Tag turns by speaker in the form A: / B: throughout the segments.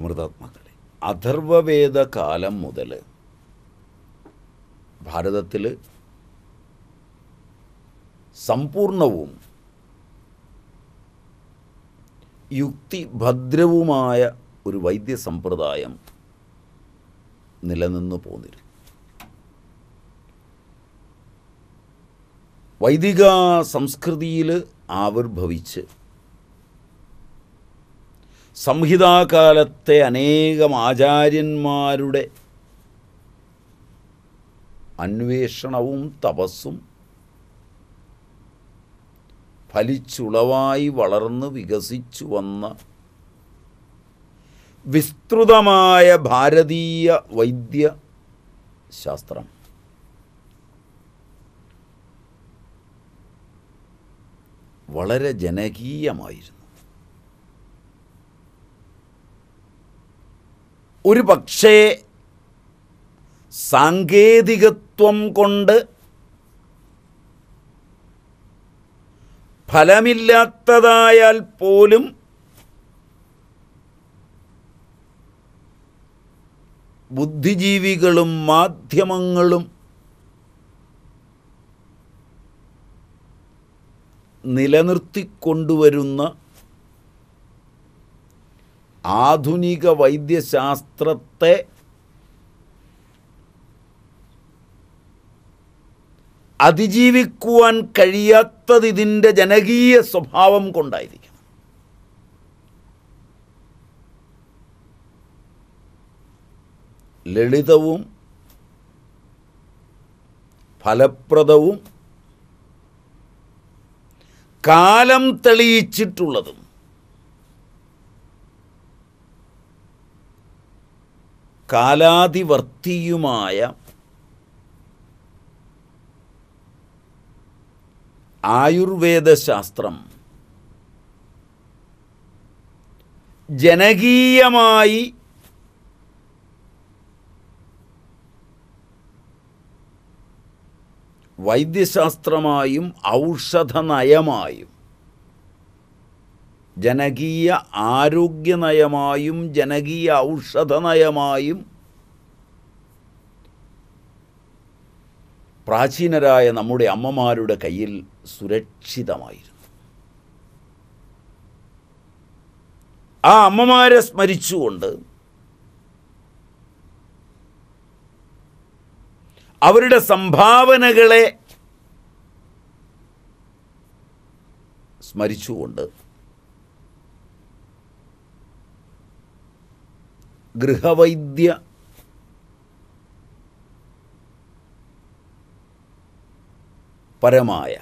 A: അമൃതാത്മാക്കളെ അഥർവവേദ കാലം മുതൽ ഭാരതത്തിൽ സമ്പൂർണവും യുക്തിഭദ്രവുമായ ഒരു വൈദ്യസമ്പ്രദായം സമ്പ്രദായം നിലനിന്നു പോന്നിരുന്നു വൈദിക സംസ്കൃതിയിൽ ആവിർഭവിച്ച് സംഹിതാകാലത്തെ അനേകം ആചാര്യന്മാരുടെ അന്വേഷണവും തപസ്സും ഫലിച്ചുളവായി വളർന്ന് വികസിച്ചു വന്ന വിസ്തൃതമായ ഭാരതീയ വൈദ്യ ശാസ്ത്രം വളരെ ജനകീയമായിരുന്നു ഒരു പക്ഷേ സാങ്കേതികത്വം കൊണ്ട് ഫലമില്ലാത്തതായാൽ പോലും ബുദ്ധിജീവികളും മാധ്യമങ്ങളും നിലനിർത്തിക്കൊണ്ടുവരുന്ന ആധുനിക വൈദ്യശാസ്ത്രത്തെ അതിജീവിക്കുവാൻ കഴിയാത്തത് ഇതിൻ്റെ ജനകീയ സ്വഭാവം കൊണ്ടായിരിക്കണം ലളിതവും ഫലപ്രദവും കാലം തെളിയിച്ചിട്ടുള്ളതും കാലാതിവർത്തിയുമായ ആയുർവേദശാസ്ത്രം ജനകീയമായി വൈദ്യശാസ്ത്രമായും ഔഷധനയമായും ജനകീയ ആരോഗ്യനയമായും ജനകീയ ഔഷധനയമായും പ്രാചീനരായ നമ്മുടെ അമ്മമാരുടെ കയ്യിൽ സുരക്ഷിതമായിരുന്നു ആ അമ്മമാരെ സ്മരിച്ചുകൊണ്ട് അവരുടെ സംഭാവനകളെ സ്മരിച്ചുകൊണ്ട് ഗൃഹവൈദ്യ പരമായ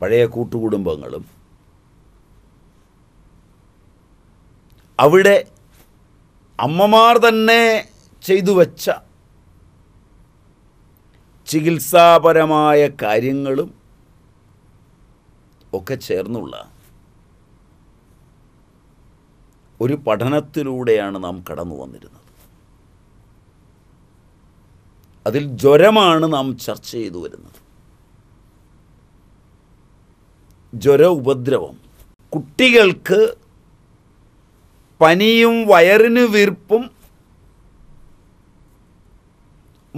A: പഴയ കൂട്ടുകുടുംബങ്ങളും അവിടെ അമ്മമാർ തന്നെ ചെയ്തു വച്ച ചികിത്സാപരമായ കാര്യങ്ങളും ഒക്കെ ചേർന്നുള്ള ഒരു പഠനത്തിലൂടെയാണ് നാം കടന്നു വന്നിരുന്നത് അതിൽ ജ്വരമാണ് നാം ചർച്ച ചെയ്തു വരുന്നത് ജ്വര ഉപദ്രവം കുട്ടികൾക്ക് പനിയും വയറിന് വീർപ്പും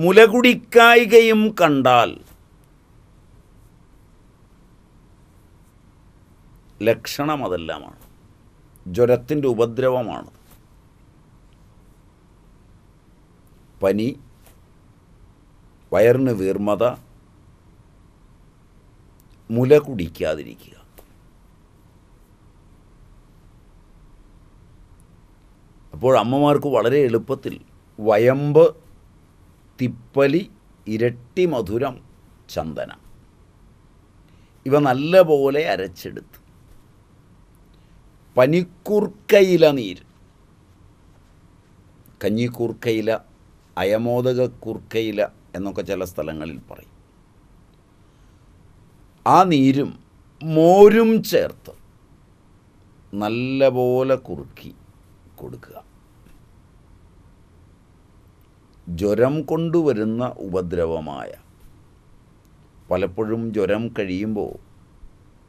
A: മുലകുടിക്കായികയും കണ്ടാൽ ലക്ഷണം അതെല്ലാമാണ് ജ്വരത്തിൻ്റെ ഉപദ്രവമാണ് പനി വയറിന് വീർമത മുല കുടിക്കാതിരിക്കുക അപ്പോൾ അമ്മമാർക്ക് വളരെ എളുപ്പത്തിൽ വയമ്പ് തിപ്പലി ഇരട്ടി മധുരം ചന്ദന ഇവ നല്ലപോലെ അരച്ചെടുത്ത് പനിക്കൂർക്കയില നീര് കഞ്ഞിക്കൂർക്കയില അയമോദക കുർക്കയില എന്നൊക്കെ ചില സ്ഥലങ്ങളിൽ പറയും ആ നീരും മോരും ചേർത്ത് നല്ലപോലെ കുറുക്കി കൊടുക്കുക ജ്വരം കൊണ്ടുവരുന്ന ഉപദ്രവമായ പലപ്പോഴും ജ്വരം കഴിയുമ്പോൾ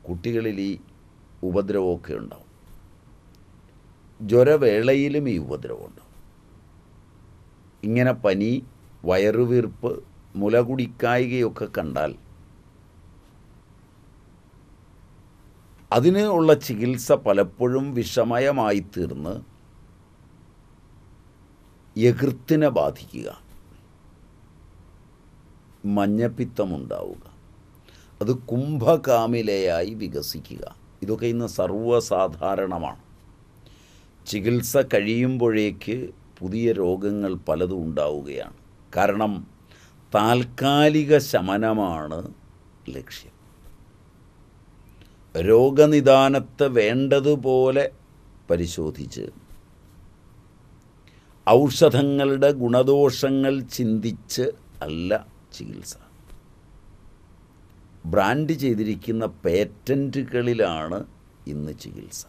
A: കുട്ടികളിൽ ഈ ഉപദ്രവമൊക്കെ ഉണ്ടാവും ജ്വരവേളയിലും ഈ ഉപദ്രവമുണ്ട് ഇങ്ങനെ പനി വയറുവീർപ്പ് മുലകുടിക്കായികയൊക്കെ കണ്ടാൽ അതിന് ഉള്ള ചികിത്സ പലപ്പോഴും വിഷമയമായി തീർന്ന് യകൃത്തിനെ ബാധിക്കുക മഞ്ഞപ്പിത്തമുണ്ടാവുക അത് കുംഭകാമിലയായി വികസിക്കുക ഇതൊക്കെ ഇന്ന് സർവ്വസാധാരണമാണ് ചികിത്സ കഴിയുമ്പോഴേക്ക് പുതിയ രോഗങ്ങൾ പലതും ഉണ്ടാവുകയാണ് കാരണം താൽക്കാലിക ശമനമാണ് ലക്ഷ്യം രോഗനിദാനത്തെ വേണ്ടതുപോലെ പരിശോധിച്ച് ഔഷധങ്ങളുടെ ഗുണദോഷങ്ങൾ ചിന്തിച്ച് അല്ല ചികിത്സ ബ്രാൻഡ് ചെയ്തിരിക്കുന്ന പേറ്റൻറ്റുകളിലാണ് ഇന്ന് ചികിത്സ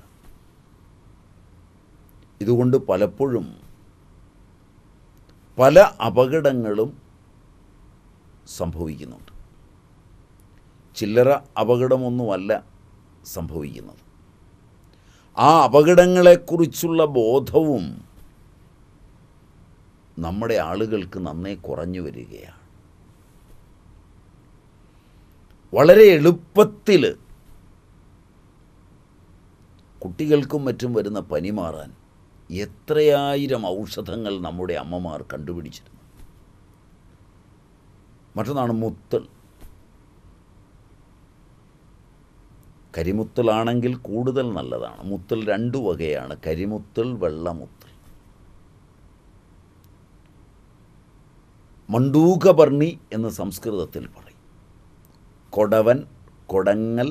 A: ഇതുകൊണ്ട് പലപ്പോഴും പല അപകടങ്ങളും സംഭവിക്കുന്നുണ്ട് ചില്ലറ അപകടമൊന്നുമല്ല സംഭവിക്കുന്നത് ആ അപകടങ്ങളെക്കുറിച്ചുള്ള ബോധവും നമ്മുടെ ആളുകൾക്ക് നന്നേ കുറഞ്ഞു വരികയാണ് വളരെ എളുപ്പത്തിൽ കുട്ടികൾക്കും മറ്റും വരുന്ന പനി മാറാൻ എത്രയായിരം ഔഷധങ്ങൾ നമ്മുടെ അമ്മമാർ കണ്ടുപിടിച്ചിരുന്നു മറ്റൊന്നാണ് മുത്തൽ കരിമുത്തലാണെങ്കിൽ കൂടുതൽ നല്ലതാണ് മുത്തൽ രണ്ടു വകയാണ് കരിമുത്തൽ വെള്ളമുത്തൽ മണ്ടൂകപർണി എന്ന് സംസ്കൃതത്തിൽ പറയും കൊടവൻ കൊടങ്ങൽ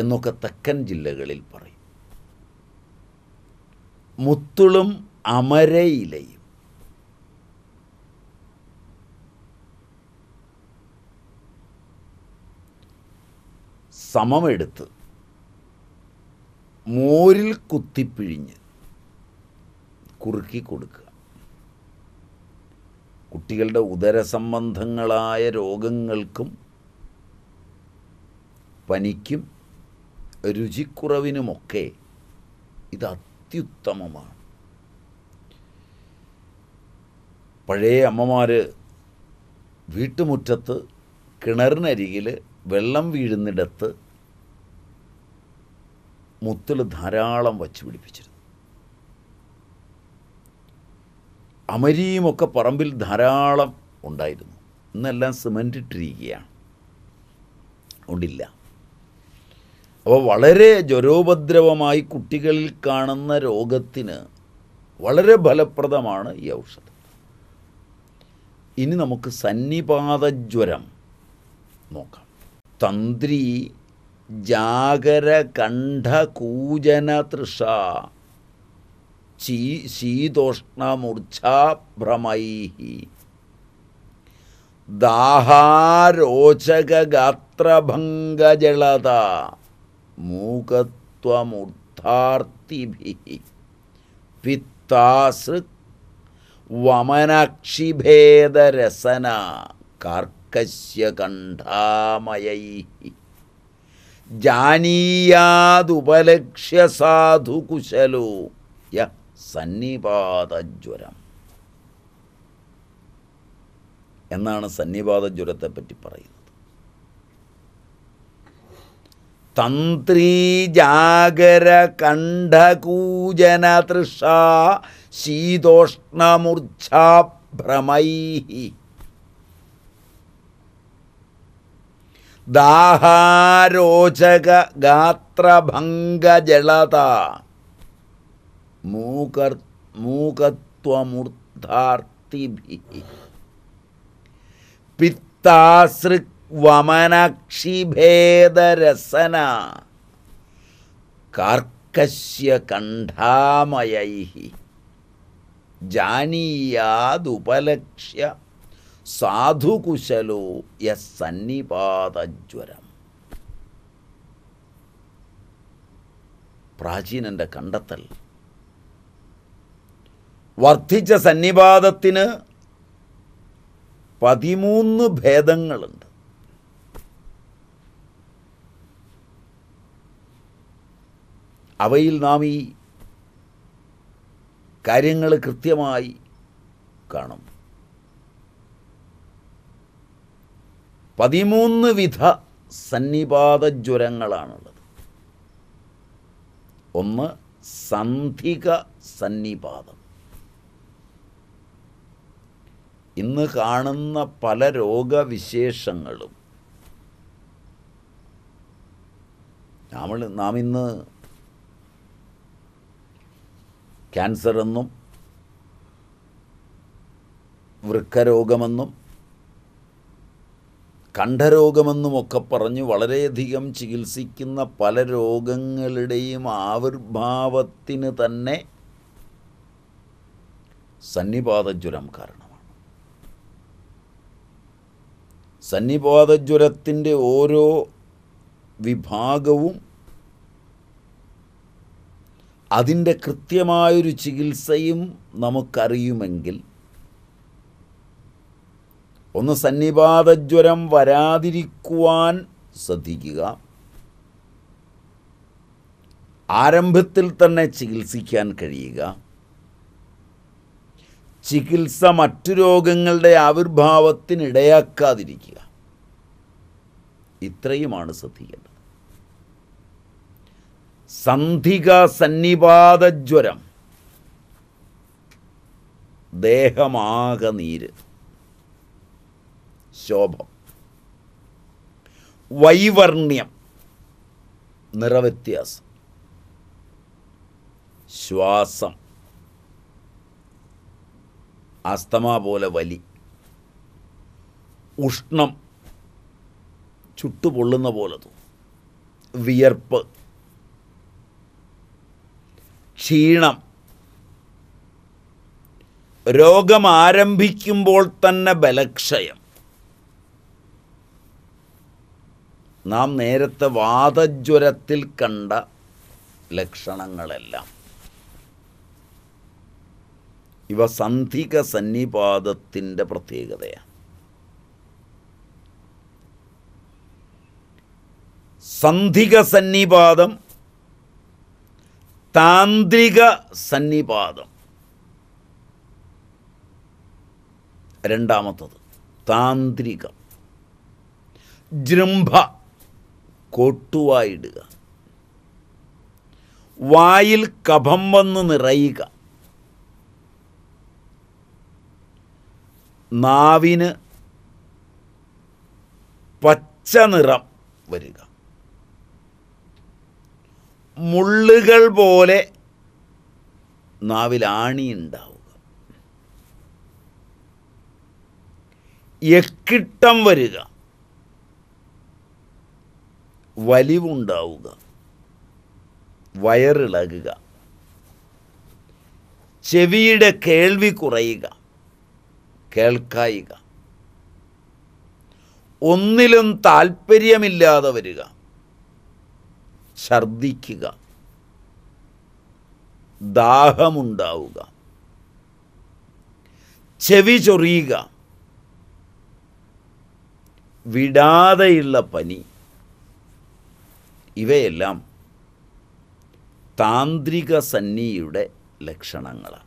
A: എന്നൊക്കെ തെക്കൻ ജില്ലകളിൽ പറയും മുത്തുളും അമരയിലയും സമമെടുത്ത് മോരിൽ കുത്തിപ്പിഴിഞ്ഞ് കുറുക്കി കൊടുക്കുക കുട്ടികളുടെ ഉദരസംബന്ധങ്ങളായ രോഗങ്ങൾക്കും പനിക്കും രുചിക്കുറവിനുമൊക്കെ ഇത് അത്യുത്തമമാണ് പഴയ അമ്മമാർ വീട്ടുമുറ്റത്ത് കിണറിനരികിൽ വെള്ളം വീഴുന്നിടത്ത് മുത്തിൽ ധാരാളം വച്ചു പിടിപ്പിച്ചിരുന്നു അമരിയുമൊക്കെ പറമ്പിൽ ധാരാളം ഉണ്ടായിരുന്നു ഇന്നെല്ലാം സിമൻ്റ് ഇട്ടിരിക്കുകയാണ് ഉണ്ടില്ല അപ്പോൾ വളരെ ജ്വരോപദ്രവമായി കുട്ടികളിൽ കാണുന്ന രോഗത്തിന് വളരെ ഫലപ്രദമാണ് ഈ ഔഷധം ഇനി നമുക്ക് ജ്വരം നോക്കാം തന്ത്രി ജാഗര കണ്ഠ കൂജന തൃഷ ചീ ശീതോഷ്ണമൂർച്ഛാഭ്രമൈ ദാഹാരോചകഗാത്രഭംഗജളത മൂകത്വമുദ്ധാർത്തിഭി പിത്താസൃക് വമനക്ഷിഭേദരസന കാർക്കശ്യകണ്ഠാമയൈ ജാനീയാതുപലക്ഷ്യ സാധുകുശലോ യ സന്നിപാതജ്വരം എന്നാണ് സന്നിപാതജ്വരത്തെപ്പറ്റി പറയുന്നത് तंत्री जागर तृषा तन्त्रीजागरकण्ठकूजनतृषा शीतोष्णमूर्च्छाभ्रमैः दाहारोचकगात्रभङ्गजलता मूकर् मूकत्वमूर्धार्ति पित्तासृक् വമനക്ഷിഭേദരസന കാർക്കശ്യ കണ്ഠാമയൈ ജാനീയാതുപലക്ഷ്യ സാധുകുശലോ സന്നിപാതജ്വരം പ്രാചീനന്റെ കണ്ടെത്തൽ വർദ്ധിച്ച സന്നിപാതത്തിന് പതിമൂന്ന് ഭേദങ്ങളുണ്ട് അവയിൽ നാം ഈ കാര്യങ്ങൾ കൃത്യമായി കാണും പതിമൂന്ന് വിധ സന്നിപാത ജ്വരങ്ങളാണുള്ളത് ഒന്ന് സന്ധിക സന്നിപാതം ഇന്ന് കാണുന്ന പല രോഗവിശേഷങ്ങളും നമ്മൾ നാം ഇന്ന് ക്യാൻസറെന്നും വൃക്കരോഗമെന്നും കണ്ഠരോഗമെന്നുമൊക്കെ പറഞ്ഞ് വളരെയധികം ചികിത്സിക്കുന്ന പല രോഗങ്ങളുടെയും ആവിർഭാവത്തിന് തന്നെ സന്നിപാതജ്വരം കാരണമാണ് സന്നിപാതജ്വരത്തിൻ്റെ ഓരോ വിഭാഗവും അതിൻ്റെ കൃത്യമായൊരു ചികിത്സയും നമുക്കറിയുമെങ്കിൽ ഒന്ന് സന്നിപാതജ്വരം വരാതിരിക്കുവാൻ ശ്രദ്ധിക്കുക ആരംഭത്തിൽ തന്നെ ചികിത്സിക്കാൻ കഴിയുക ചികിത്സ മറ്റു രോഗങ്ങളുടെ ആവിർഭാവത്തിനിടയാക്കാതിരിക്കുക ഇത്രയുമാണ് ശ്രദ്ധിക്കേണ്ടത് സന്ധിക സന്നിപാതജ്വരം ദേഹമാക നീര് ശോഭം വൈവർണ്യം നിറവ്യത്യാസം ശ്വാസം അസ്തമ പോലെ വലി ഉഷ്ണം ചുട്ടുപൊള്ളുന്ന പോലെ വിയർപ്പ് ക്ഷീണം രോഗം ആരംഭിക്കുമ്പോൾ തന്നെ ബലക്ഷയം നാം നേരത്തെ വാതജ്വരത്തിൽ കണ്ട ലക്ഷണങ്ങളെല്ലാം ഇവ സന്ധിക സന്നിപാതത്തിൻ്റെ പ്രത്യേകതയാണ് സന്ധിക സന്നിപാതം താന്ത്രിക സന്നിപാതം രണ്ടാമത്തത് താന്ത്രിക ജൃംഭ കൊട്ടുവായിടുക വായിൽ കഭം വന്ന് നിറയുക നാവിന് പച്ച നിറം വരിക മുള്ളുകൾ പോലെ നാവിൽ ആണിയുണ്ടാവുക എക്കിട്ടം വരിക വലിവുണ്ടാവുക വയറിളകുക ചെവിയുടെ കേൾവി കുറയുക കേൾക്കായിക ഒന്നിലും താല്പര്യമില്ലാതെ വരിക ഛർദിക്കുക ദാഹമുണ്ടാവുക ചെവി ചൊറിയുക വിടാതെയുള്ള പനി ഇവയെല്ലാം താന്ത്രിക സന്നിയുടെ ലക്ഷണങ്ങളാണ്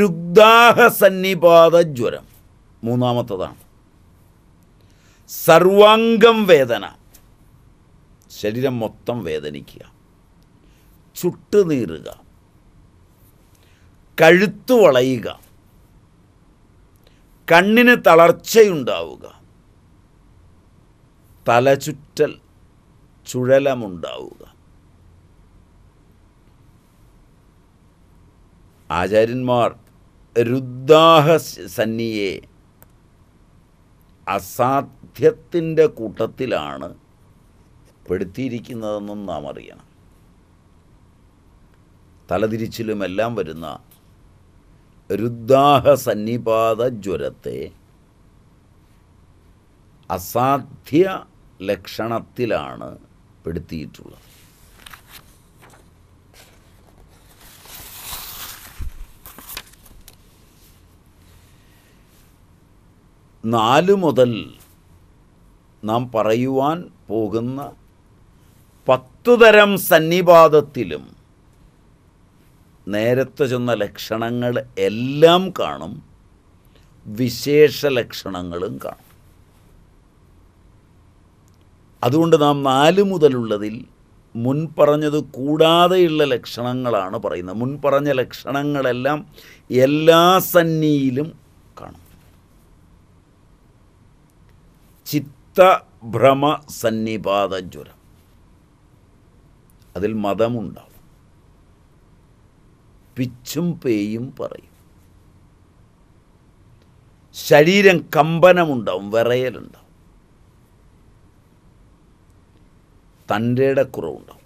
A: രുഗ്ദാഹ സന്നിപാത ജ്വരം മൂന്നാമത്തതാണ് സർവാംഗം വേദന ശരീരം മൊത്തം വേദനിക്കുക ചുട്ടുനീറുക കഴുത്തു വളയുക കണ്ണിന് തളർച്ചയുണ്ടാവുക തലചുറ്റൽ ചുഴലമുണ്ടാവുക ആചാര്യന്മാർ രുദ്ധാഹ സന്നിയെ അസാധ്യത്തിൻ്റെ കൂട്ടത്തിലാണ് പെടുത്തിയിരിക്കുന്നതെന്നും നാം അറിയണം തലതിരിച്ചിലുമെല്ലാം വരുന്ന രുദ്ദാഹ സന്നിപാത ജ്വരത്തെ അസാധ്യ ലക്ഷണത്തിലാണ് പെടുത്തിയിട്ടുള്ളത് നാല് മുതൽ നാം പറയുവാൻ പോകുന്ന പത്തുതരം സന്നിപാതത്തിലും നേരത്തെ ചെന്ന ലക്ഷണങ്ങൾ എല്ലാം കാണും വിശേഷ ലക്ഷണങ്ങളും കാണും അതുകൊണ്ട് നാം നാല് മുതലുള്ളതിൽ മുൻപറഞ്ഞത് കൂടാതെയുള്ള ലക്ഷണങ്ങളാണ് പറയുന്നത് മുൻപറഞ്ഞ ലക്ഷണങ്ങളെല്ലാം എല്ലാ സന്നിയിലും കാണും ചിത്തഭ്രമ സന്നിപാത ജ്വരം അതിൽ മതമുണ്ടാവും പിച്ചും പേയും പറയും ശരീരം കമ്പനമുണ്ടാവും വിറയലുണ്ടാവും തൻ്റെയുടെ കുറവുണ്ടാവും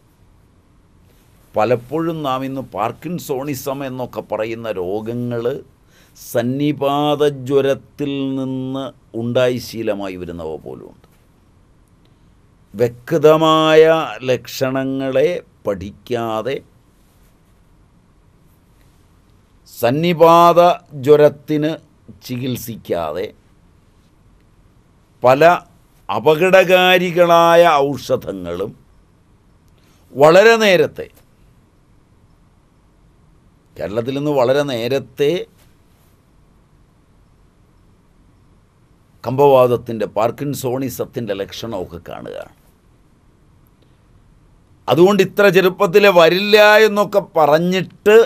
A: പലപ്പോഴും നാം ഇന്ന് പാർക്കിൻസോണിസം എന്നൊക്കെ പറയുന്ന രോഗങ്ങൾ സന്നിപാതജ്വരത്തിൽ നിന്ന് ഉണ്ടായി ശീലമായി വരുന്നവ പോലുമുണ്ട് വ്യക്തമായ ലക്ഷണങ്ങളെ പഠിക്കാതെ സന്നിപാത ജ്വരത്തിന് ചികിത്സിക്കാതെ പല അപകടകാരികളായ ഔഷധങ്ങളും വളരെ നേരത്തെ കേരളത്തിൽ നിന്ന് വളരെ നേരത്തെ കമ്പവാദത്തിൻ്റെ പാർക്കിൻസോണിസത്തിൻ്റെ ലക്ഷണമൊക്കെ കാണുകയാണ് അതുകൊണ്ട് ഇത്ര ചെറുപ്പത്തിൽ വരില്ല എന്നൊക്കെ പറഞ്ഞിട്ട്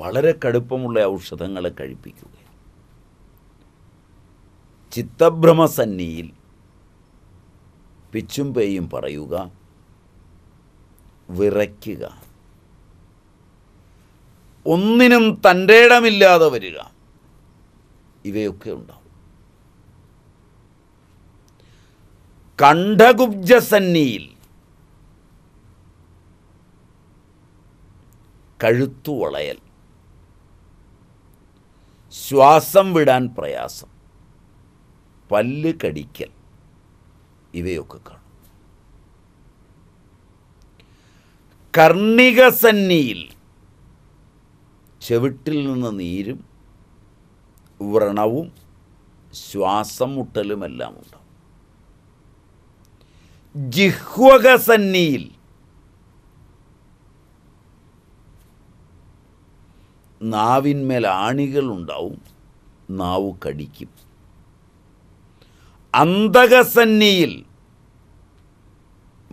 A: വളരെ കടുപ്പമുള്ള ഔഷധങ്ങളെ കഴിപ്പിക്കുക ചിത്തഭ്രമസന്നിയിൽ പിച്ചും പേയും പറയുക വിറയ്ക്കുക ഒന്നിനും തൻ്റെ ഇടമില്ലാതെ വരിക ഇവയൊക്കെ ഉണ്ടാവും കണ്ഠകുബ്ജസന്നിയിൽ കഴുത്തുവളയൽ ശ്വാസം വിടാൻ പ്രയാസം പല്ല് കടിക്കൽ ഇവയൊക്കെ കാണും കർണികസന്നിയിൽ ചെവിട്ടിൽ നിന്ന് നീരും വ്രണവും ശ്വാസം മുട്ടലുമെല്ലാം ഉണ്ടാവും ജിഹ്വകസന്നിയിൽ നാവിന്മേൽ ആണികൾ ഉണ്ടാവും നാവ് കടിക്കും അന്തകസന്നിയിൽ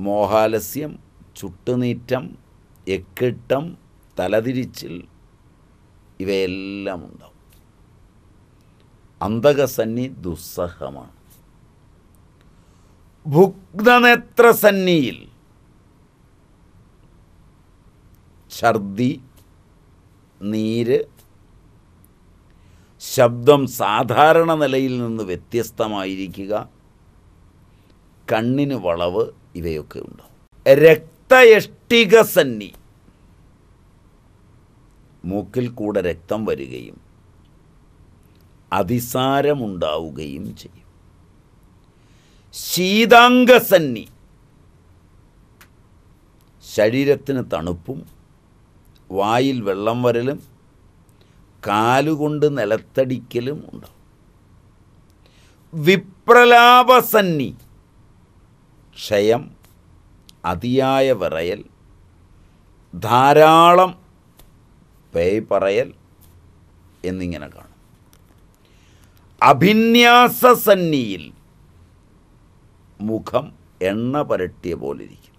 A: മോഹാലസ്യം ചുട്ടുനീറ്റം എക്കിട്ടം തലതിരിച്ചിൽ ഇവയെല്ലാം ഉണ്ടാവും അന്തകസന്നി ദുസ്സഹമാണ് ഭുഗ്നനേത്രസന്നിയിൽ സന്നിയിൽ ഛർദി നീര് ശബ്ദം സാധാരണ നിലയിൽ നിന്ന് വ്യത്യസ്തമായിരിക്കുക കണ്ണിന് വളവ് ഇവയൊക്കെ ഉണ്ട് രക്തയഷ്ടിക സന്നി മൂക്കിൽ കൂടെ രക്തം വരികയും അതിസാരമുണ്ടാവുകയും ചെയ്യും ശീതാംഗസന്നി ശരീരത്തിന് തണുപ്പും വായിൽ വെള്ളം വരലും കാലുകൊണ്ട് നിലത്തടിക്കലും ഉണ്ടാവും വിപ്രലാപസന്നി ക്ഷയം അതിയായ വിറയൽ ധാരാളം പേ പറയൽ എന്നിങ്ങനെ കാണും അഭിന്യാസസന്നിയിൽ മുഖം എണ്ണ പോലെ ഇരിക്കും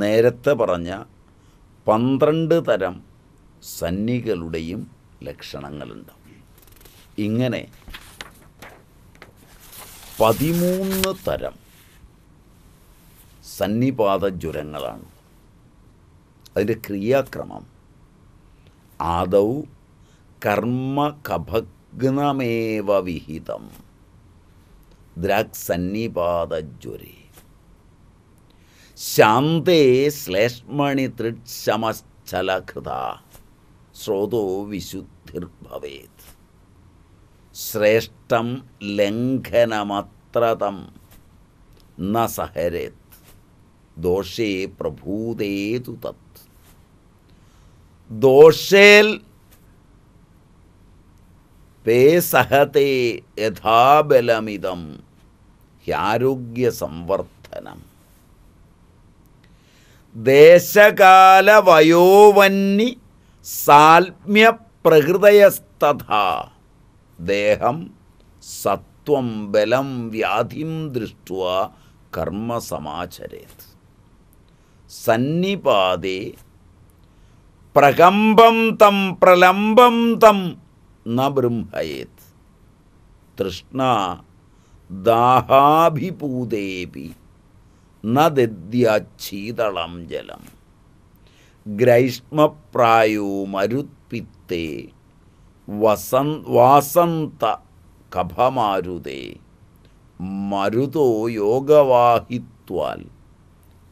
A: നേരത്തെ പറഞ്ഞ പന്ത്രണ്ട് തരം സന്നികളുടെയും ലക്ഷണങ്ങളുണ്ട് ഇങ്ങനെ പതിമൂന്ന് തരം സന്നിപാത ജ്വരങ്ങളാണ് അതിൻ്റെ ക്രിയാക്രമം ആദൗ കർമ്മ കഭഗ്നമേവ വിഹിതം ദ്രാക് സന്നിപാത ജ്വരി ശാന്തേ ശ്ലേഷ്മണി തൃക്ഷമശ്ചലകൃത ശ്രോതോ വിശുദ്ധിർഭവേത് ശ്രേഷ്ഠം ലംഘനമത്രതം ന സഹരേത് ദോഷേ പ്രഭൂതേതു തത് ദോഷേൽ പേസഹത്തെ യഥാബലമിതം ഹ്യാരോഗ്യ സംവർദ്ധനം ദേശകാല വയോവന്നി സാൽമ്യ പ്രകൃതയസ്തഥ ദേഹം സത്വം ബലം വ്യാധിം ദൃഷ്ട്വാ കർമ്മ സമാചരേത് സന്നിപാതേ പ്രകമ്പം തം പ്രലംബം തം നബ്രും ഹയേത് തൃഷ്ണ ദാഹാഭിഭൂതേപി നദ്യീതളം ജലം ഗ്രൈഷ്മപ്രായോ മരുത്പിത്തേ വസൻ വാസന്ത കഭമാരുതേ മരുതോ യോഗവാഹിത്വാൽ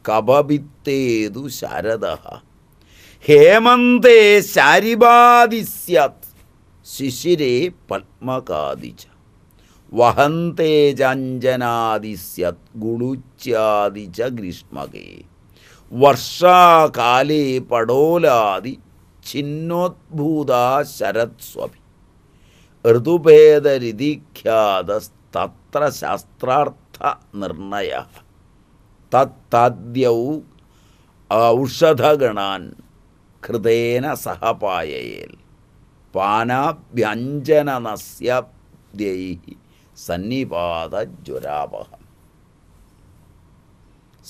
A: കപവിത്തേതു ശാരദ ഹേമന്തേ ശാരിപാദിസ്യത് ശിശിരേ പത്മകാതിച വഹന്തേജാഞ്ജനാദിസ്യദ്ഗുളുച്യാദിച ഗ്രീഷ്മകേ വർഷാകാലേ പടോലാദി ഛിന്നോദ്ഭൂത ശരത്സ്വഭി ഋതുഭേദരിതിഖ്യാതസ്തത്ര ശാസ്ത്രാർത്ഥ നിർണയ തത്താദ്യൗ ഔഷധഗണാൻ ഹൃദയന സഹപായയേൽ പാനാഭ്യഞ്ജനനസ്യൈ സന്നിപാതജ്വരാപഹ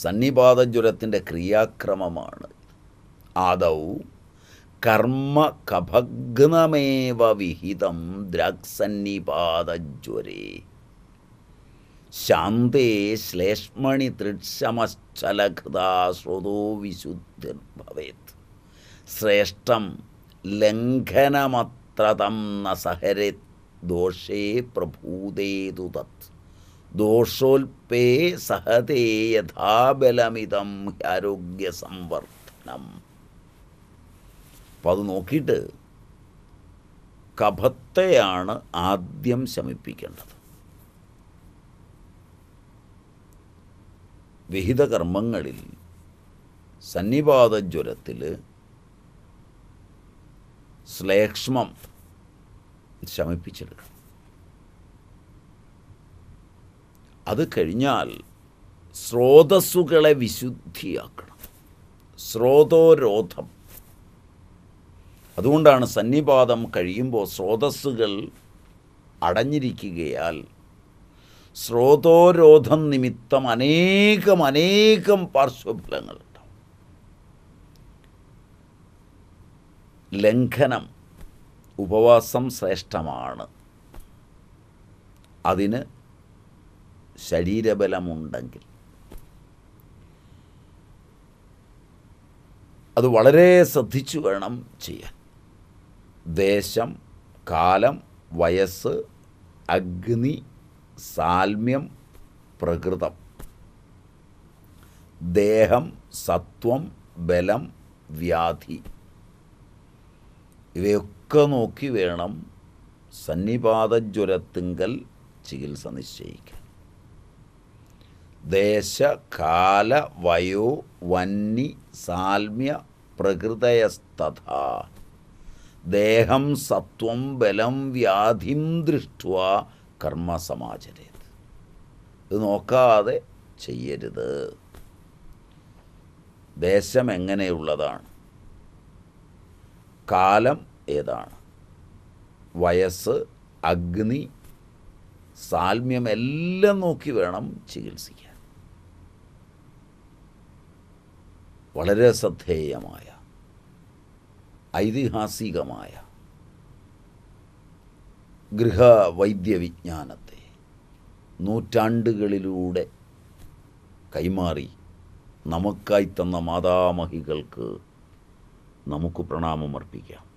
A: സന്നിപാതജ്വരത്തിൻ്റെ ക്രിയാക്രമമാണ് ആദൗ കർമ്മ കഭഗ്നമേവ വിഹിതം ദ്രക്സന്നിപാതജ്വരേ ശാന്തേ ശ്ലേഷ്മണി തൃക്ഷമശ്ചലകൃതാ വിശുദ്ധിർഭവേത് ശ്രേഷ്ഠം ലംഘനമത്ര ന സഹരെ ദോഷേ പ്രഭൂതേതു തത് ദോഷോൽപേ സഹതേ യഥാബലമിതം ആരോഗ്യ സംവർദ്ധനം അപ്പം അത് നോക്കിയിട്ട് കഭത്തെയാണ് ആദ്യം ശമിപ്പിക്കേണ്ടത് വിഹിതകർമ്മങ്ങളിൽ കർമ്മങ്ങളിൽ സന്നിപാതജ്വരത്തിൽ ശ്ലേക്ഷ്മം ശമിപ്പിച്ചെടുക്കണം അത് കഴിഞ്ഞാൽ സ്രോതസ്സുകളെ വിശുദ്ധിയാക്കണം സ്രോതോരോധം അതുകൊണ്ടാണ് സന്നിപാതം കഴിയുമ്പോൾ സ്രോതസ്സുകൾ അടഞ്ഞിരിക്കുകയാൽ സ്രോതോരോധം നിമിത്തം അനേകം അനേകം പാർശ്വഫലങ്ങൾ ലംഘനം ഉപവാസം ശ്രേഷ്ഠമാണ് അതിന് ശരീരബലമുണ്ടെങ്കിൽ അത് വളരെ ശ്രദ്ധിച്ചു വേണം ചെയ്യാൻ ദേശം കാലം വയസ്സ് അഗ്നി സാൽമ്യം പ്രകൃതം ദേഹം സത്വം ബലം വ്യാധി ഇവയൊക്കെ നോക്കി വേണം സന്നിപാതജ്വരത്തിങ്കൽ ചികിത്സ നിശ്ചയിക്കാൻ ദേശ കാല വയോ വന്നി സാൽമ്യ പ്രകൃതയസ്തഥ ദേഹം സത്വം ബലം വ്യാധിം ദൃഷ്ടുവ കർമ്മ സമാചരേത് ഇത് നോക്കാതെ ചെയ്യരുത് ദേശം എങ്ങനെയുള്ളതാണ് കാലം ഏതാണ് വയസ്സ് അഗ്നി സാൽമ്യം എല്ലാം നോക്കി വേണം ചികിത്സിക്കാൻ വളരെ ശ്രദ്ധേയമായ ഐതിഹാസികമായ ഗൃഹവൈദ്യവിജ്ഞാനത്തെ നൂറ്റാണ്ടുകളിലൂടെ കൈമാറി നമുക്കായി തന്ന മാതാമഹികൾക്ക് നമുക്ക് പ്രണാമം അർപ്പിക്കാം